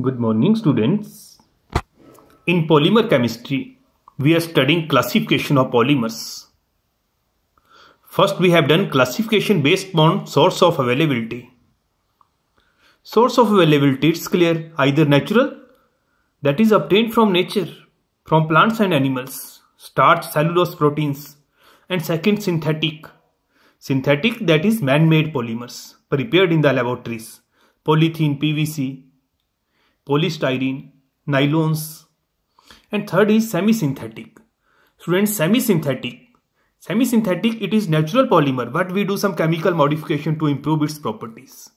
Good morning students. In polymer chemistry, we are studying classification of polymers. First we have done classification based on source of availability. Source of availability is clear either natural that is obtained from nature, from plants and animals, starch, cellulose proteins and second synthetic. Synthetic that is man-made polymers prepared in the laboratories, polythene, PVC, polystyrene, nylons. And third is semi-synthetic. Students, semi-synthetic. Semi-synthetic, it is natural polymer, but we do some chemical modification to improve its properties.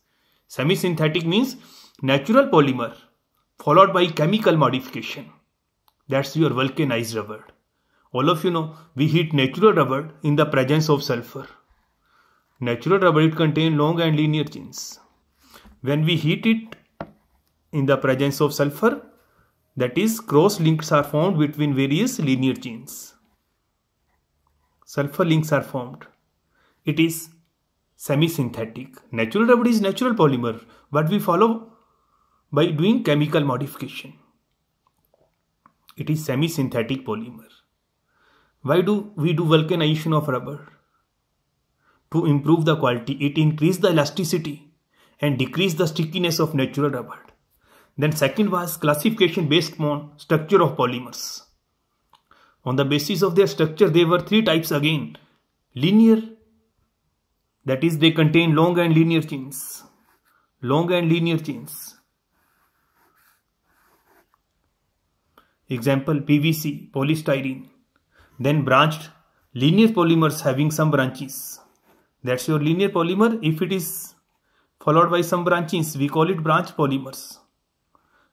Semi-synthetic means natural polymer followed by chemical modification. That's your vulcanized rubber. All of you know, we heat natural rubber in the presence of sulfur. Natural rubber, it contains long and linear chains. When we heat it, in the presence of sulfur that is cross links are formed between various linear chains. Sulfur links are formed. It is semi-synthetic. Natural rubber is natural polymer but we follow by doing chemical modification. It is semi-synthetic polymer. Why do we do vulcanization of rubber? To improve the quality, it increases the elasticity and decrease the stickiness of natural rubber. Then second was classification based on structure of polymers. On the basis of their structure, there were three types again. Linear, that is they contain long and linear chains. Long and linear chains. Example PVC, polystyrene. Then branched, linear polymers having some branches. That's your linear polymer. If it is followed by some branches, we call it branch polymers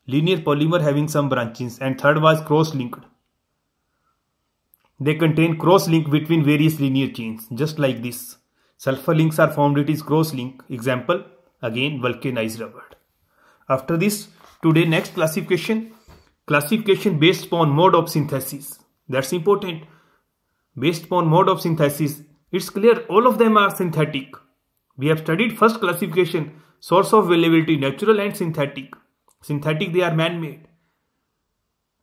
linear polymer having some branches and third was cross-linked. They contain cross-link between various linear chains just like this. Sulfur links are formed it is cross-link example again vulcanized rubber. After this today next classification classification based upon mode of synthesis that's important based upon mode of synthesis it's clear all of them are synthetic. We have studied first classification source of availability natural and synthetic Synthetic, they are man-made.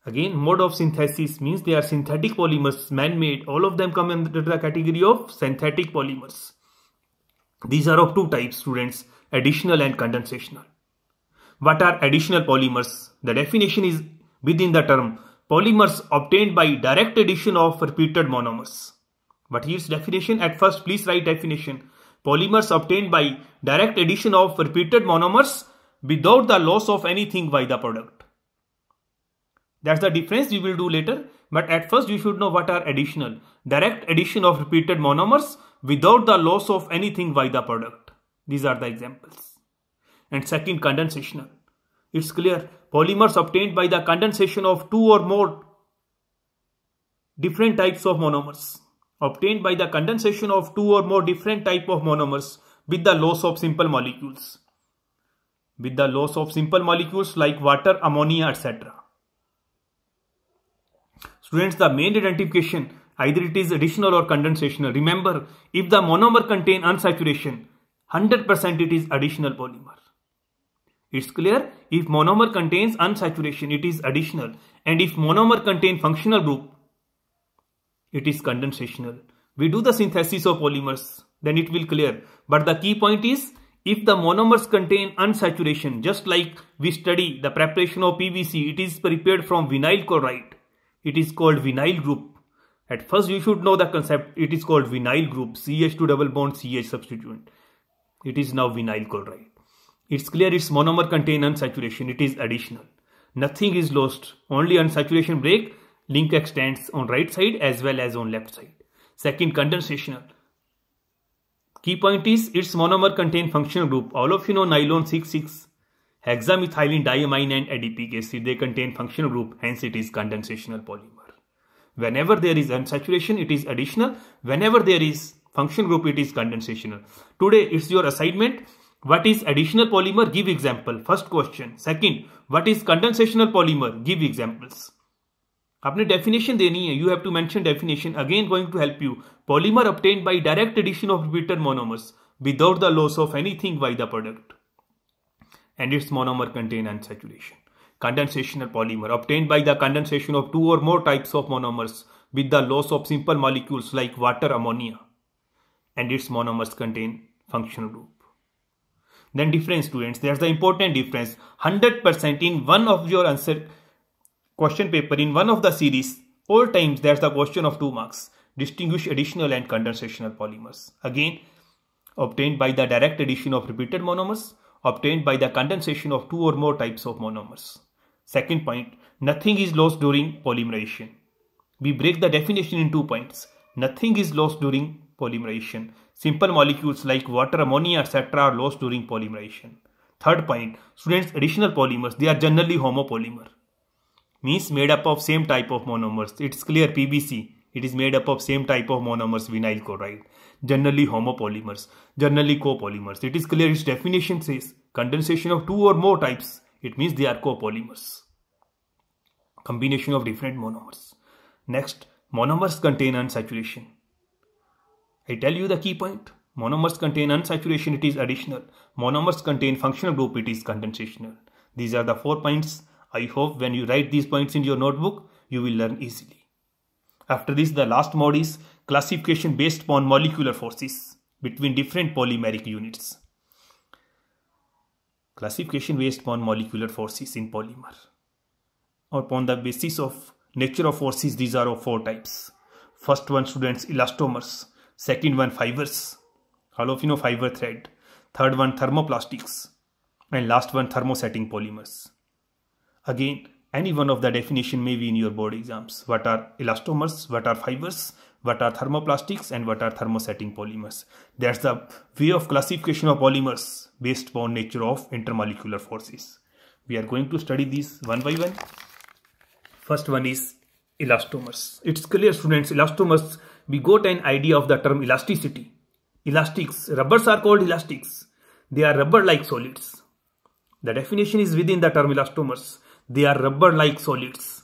Again, mode of synthesis means they are synthetic polymers, man-made. All of them come under the category of synthetic polymers. These are of two types, students, additional and condensational. What are additional polymers? The definition is within the term polymers obtained by direct addition of repeated monomers. But here's definition. At first, please write definition. Polymers obtained by direct addition of repeated monomers without the loss of anything by the product. That's the difference we will do later. But at first you should know what are additional. Direct addition of repeated monomers without the loss of anything by the product. These are the examples. And second condensational. It's clear polymers obtained by the condensation of two or more different types of monomers. Obtained by the condensation of two or more different type of monomers with the loss of simple molecules with the loss of simple molecules like water, ammonia, etc. Students, the main identification, either it is additional or condensational. Remember, if the monomer contain unsaturation, 100% it is additional polymer. It's clear if monomer contains unsaturation, it is additional. And if monomer contain functional group, it is condensational. We do the synthesis of polymers, then it will clear. But the key point is if the monomers contain unsaturation, just like we study the preparation of PVC, it is prepared from vinyl chloride. It is called vinyl group. At first, you should know the concept. It is called vinyl group, CH2 double bond CH substituent. It is now vinyl chloride. It's clear its monomer contain unsaturation. It is additional. Nothing is lost. Only unsaturation break. Link extends on right side as well as on left side. Second, condensational. Key point is its monomer contain functional group. All of you know nylon 66 hexamethylene diamine and adipic acid they contain functional group hence it is condensational polymer. Whenever there is unsaturation it is additional. Whenever there is functional group it is condensational. Today it's your assignment. What is additional polymer? Give example. First question. Second, what is condensational polymer? Give examples. You have to mention definition again. Going to help you. Polymer obtained by direct addition of repeated monomers without the loss of anything by the product, and its monomer contain unsaturation. Condensational polymer obtained by the condensation of two or more types of monomers with the loss of simple molecules like water ammonia and its monomers contain functional group. Then different students, there's the important difference. 100% in one of your answer question paper in one of the series, four times there's the question of 2 marks. Distinguish additional and condensational polymers. Again, obtained by the direct addition of repeated monomers, obtained by the condensation of two or more types of monomers. Second point, nothing is lost during polymerization. We break the definition in two points. Nothing is lost during polymerization. Simple molecules like water, ammonia, etc. are lost during polymerization. Third point, students, additional polymers, they are generally homopolymer means made up of same type of monomers. It's clear PVC. It is made up of same type of monomers, vinyl chloride. Generally homopolymers, generally copolymers. It is clear its definition says condensation of two or more types. It means they are copolymers. Combination of different monomers. Next, monomers contain unsaturation. I tell you the key point. Monomers contain unsaturation, it is additional. Monomers contain functional group, it is condensational. These are the four points I hope when you write these points in your notebook, you will learn easily. After this, the last mod is classification based upon molecular forces between different polymeric units. Classification based upon molecular forces in polymer. Upon the basis of nature of forces, these are of four types. First one students elastomers, second one fibers, halopheno fiber thread, third one thermoplastics, and last one thermosetting polymers. Again, any one of the definition may be in your board exams. What are elastomers, what are fibers, what are thermoplastics and what are thermosetting polymers. That's the way of classification of polymers based upon nature of intermolecular forces. We are going to study these one by one. First one is elastomers. It's clear students, elastomers, we got an idea of the term elasticity. Elastics, rubbers are called elastics. They are rubber-like solids. The definition is within the term elastomers. They are rubber-like solids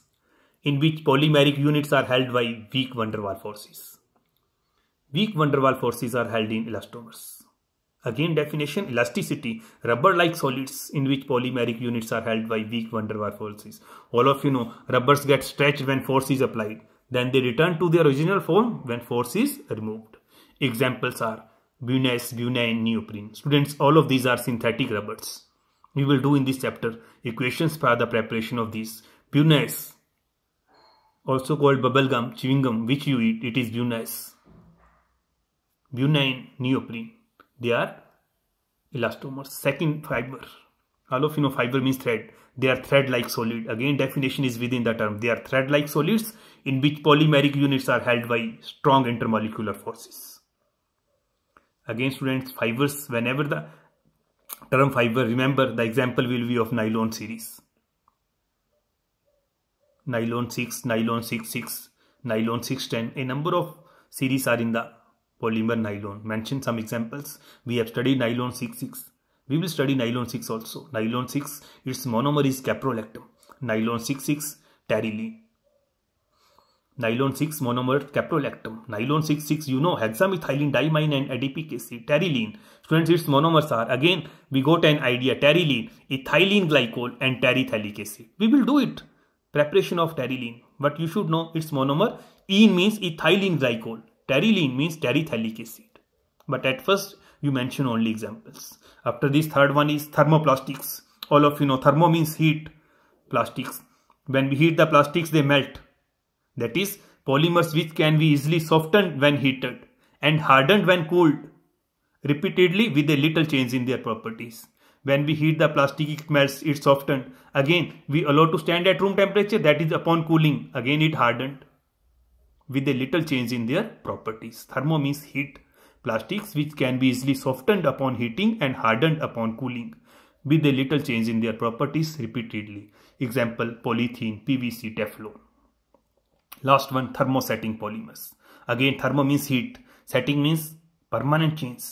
in which polymeric units are held by weak van der Waal forces. Weak van der Waal forces are held in elastomers. Again definition elasticity rubber like solids in which polymeric units are held by weak van der Waal forces. All of you know rubbers get stretched when force is applied. Then they return to their original form when force is removed. Examples are Bunez, Buna neoprene. Students all of these are synthetic rubbers we will do in this chapter equations for the preparation of these bunais also called bubble gum chewing gum which you eat it is bunais bunine neoprene they are elastomers second fiber Allofino fiber means thread they are thread like solid again definition is within the term they are thread like solids in which polymeric units are held by strong intermolecular forces again students fibers whenever the term fiber, remember the example will be of nylon series. Nylon 6, nylon 66, nylon 610. A number of series are in the polymer nylon. Mention some examples. We have studied nylon 66. We will study nylon 6 also. Nylon 6, its monomer is caprolactam. Nylon 66, terylene nylon 6 monomer caprolactam, nylon 6 6 you know hexamethylene dimine and acid terylene. Students its monomers are again we got an idea terylene, ethylene glycol and terephthalic acid. We will do it preparation of terylene but you should know its monomer E means ethylene glycol, terylene means terephthalic acid. But at first you mention only examples. After this third one is thermoplastics. All of you know thermo means heat plastics. When we heat the plastics they melt that is, polymers which can be easily softened when heated and hardened when cooled repeatedly with a little change in their properties. When we heat the plastic, it melts, it softened. Again, we allow to stand at room temperature, that is upon cooling, again it hardened with a little change in their properties. Thermo means heat. Plastics which can be easily softened upon heating and hardened upon cooling with a little change in their properties repeatedly. Example, polythene, PVC, Teflon. Last one, thermosetting polymers. Again, thermo means heat. Setting means permanent change.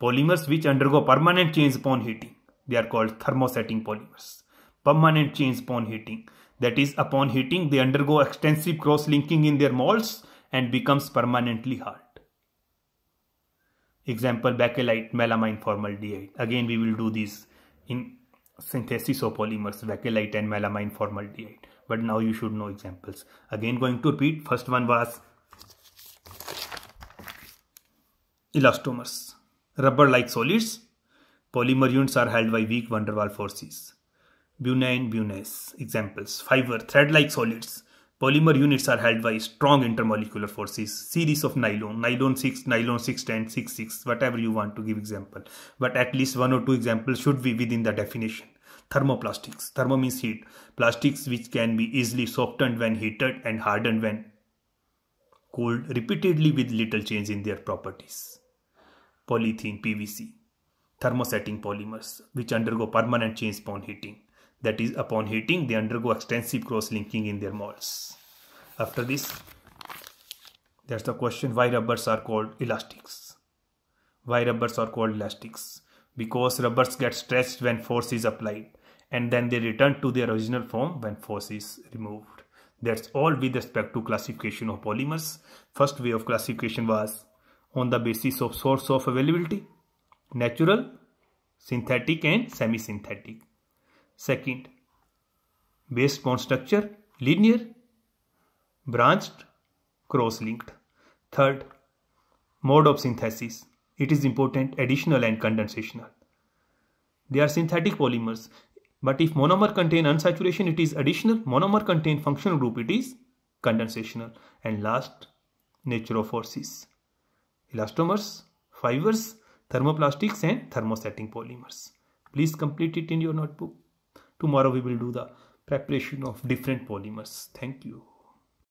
Polymers which undergo permanent change upon heating. They are called thermosetting polymers. Permanent change upon heating. That is, upon heating, they undergo extensive cross-linking in their molds and becomes permanently hard. Example, bakelite, melamine, formaldehyde. Again, we will do this in synthesis of polymers, bakelite and melamine, formaldehyde but now you should know examples again going to repeat first one was elastomers rubber like solids polymer units are held by weak van der waal forces bunane bunes examples fiber thread like solids polymer units are held by strong intermolecular forces series of nylon nylon 6 nylon 6 10 6 6 whatever you want to give example but at least one or two examples should be within the definition thermoplastics. Thermo means heat. Plastics which can be easily softened when heated and hardened when cooled repeatedly with little change in their properties. Polythene, PVC, thermosetting polymers which undergo permanent change upon heating. That is, upon heating, they undergo extensive cross-linking in their molds. After this, there's the question why rubbers are called elastics. Why rubbers are called elastics? Because rubbers get stretched when force is applied and then they return to their original form when force is removed. That's all with respect to classification of polymers. First way of classification was on the basis of source of availability, natural, synthetic and semi-synthetic. Second, based on structure, linear, branched, cross-linked. Third, mode of synthesis. It is important additional and condensational. They are synthetic polymers. But if monomer contain unsaturation, it is additional. Monomer contain functional group, it is condensational. And last, nature of forces. Elastomers, fibers, thermoplastics and thermosetting polymers. Please complete it in your notebook. Tomorrow we will do the preparation of different polymers. Thank you.